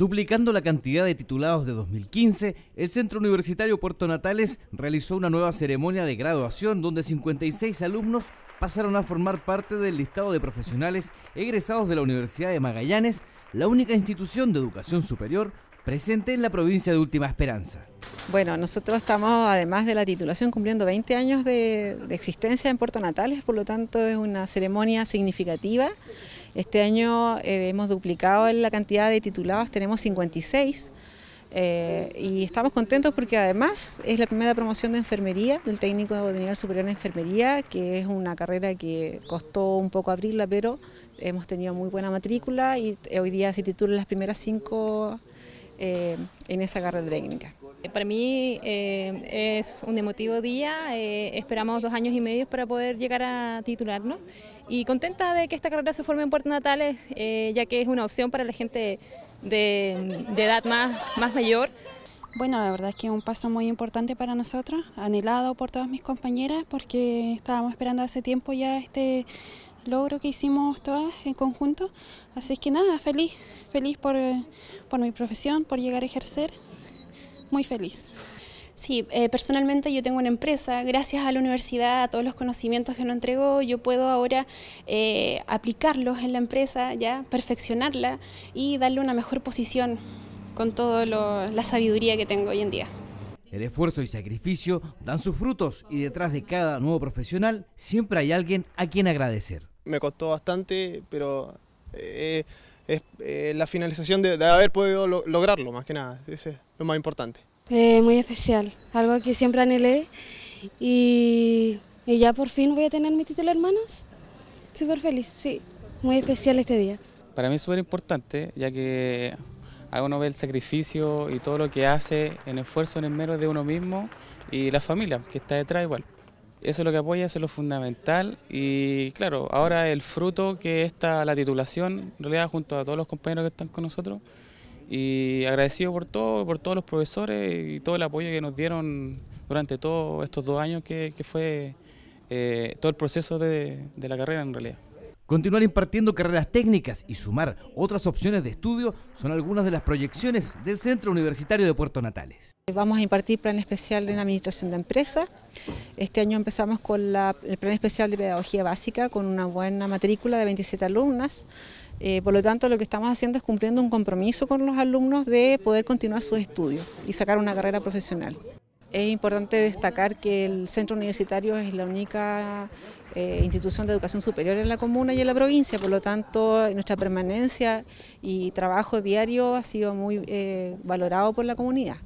Duplicando la cantidad de titulados de 2015, el Centro Universitario Puerto Natales realizó una nueva ceremonia de graduación donde 56 alumnos pasaron a formar parte del listado de profesionales egresados de la Universidad de Magallanes, la única institución de educación superior presente en la provincia de Última Esperanza. Bueno, nosotros estamos, además de la titulación, cumpliendo 20 años de, existencia en Puerto Natales, por lo tanto es una ceremonia significativa este año eh, hemos duplicado la cantidad de titulados, tenemos 56. Eh, y estamos contentos porque además es la primera promoción de enfermería, del técnico de nivel superior en enfermería, que es una carrera que costó un poco abrirla, pero hemos tenido muy buena matrícula y hoy día se titulan las primeras cinco eh, en esa carrera técnica. Eh, para mí eh, es un emotivo día, eh, esperamos dos años y medio para poder llegar a titularnos y contenta de que esta carrera se forme en Puerto Natales, ya que es una opción para la gente de, edad más, mayor. Bueno, la verdad es que es un paso muy importante para nosotros, anhelado por todas mis compañeras, porque estábamos esperando hace tiempo ya este logro que hicimos todas en conjunto. Así que nada, feliz, feliz por mi profesión, por llegar a ejercer muy feliz. Sí, eh, personalmente yo tengo una empresa, gracias a la universidad, a todos los conocimientos que nos entregó, yo puedo ahora eh, aplicarlos en la empresa, ya perfeccionarla y darle una mejor posición con toda la sabiduría que tengo hoy en día. El esfuerzo y sacrificio dan sus frutos y detrás de cada nuevo profesional siempre hay alguien a quien agradecer. Me costó bastante, pero... Eh, es eh, la finalización de, haber podido lograrlo, más que nada, ese es lo más importante. Eh, muy especial, algo que siempre anhelé y, y ya por fin voy a tener mi título, hermanos. Súper feliz, sí, muy especial este día. Para mí es súper importante, ya que a uno ve el sacrificio y todo lo que hace en esfuerzo, en el mero de uno mismo y la familia que está detrás igual. Eso es lo que apoya, eso es lo fundamental y claro, ahora el fruto que está la titulación, en realidad junto a todos los compañeros que están con nosotros y agradecido por todo, por todos los profesores y todo el apoyo que nos dieron durante todos estos dos años que, fue eh, todo el proceso de la carrera en realidad. Continuar impartiendo carreras técnicas y sumar otras opciones de estudio son algunas de las proyecciones del Centro Universitario de Puerto Natales. Vamos a impartir plan especial en administración de empresas. Este año empezamos con el plan especial de pedagogía básica con una buena matrícula de 27 alumnas. Eh, por lo tanto, lo que estamos haciendo es cumpliendo un compromiso con los alumnos de poder continuar sus estudios y sacar una carrera profesional. Es importante destacar que el centro universitario es la única eh, institución de educación superior en la comuna y en la provincia, por lo tanto nuestra permanencia y trabajo diario ha sido muy eh, valorado por la comunidad.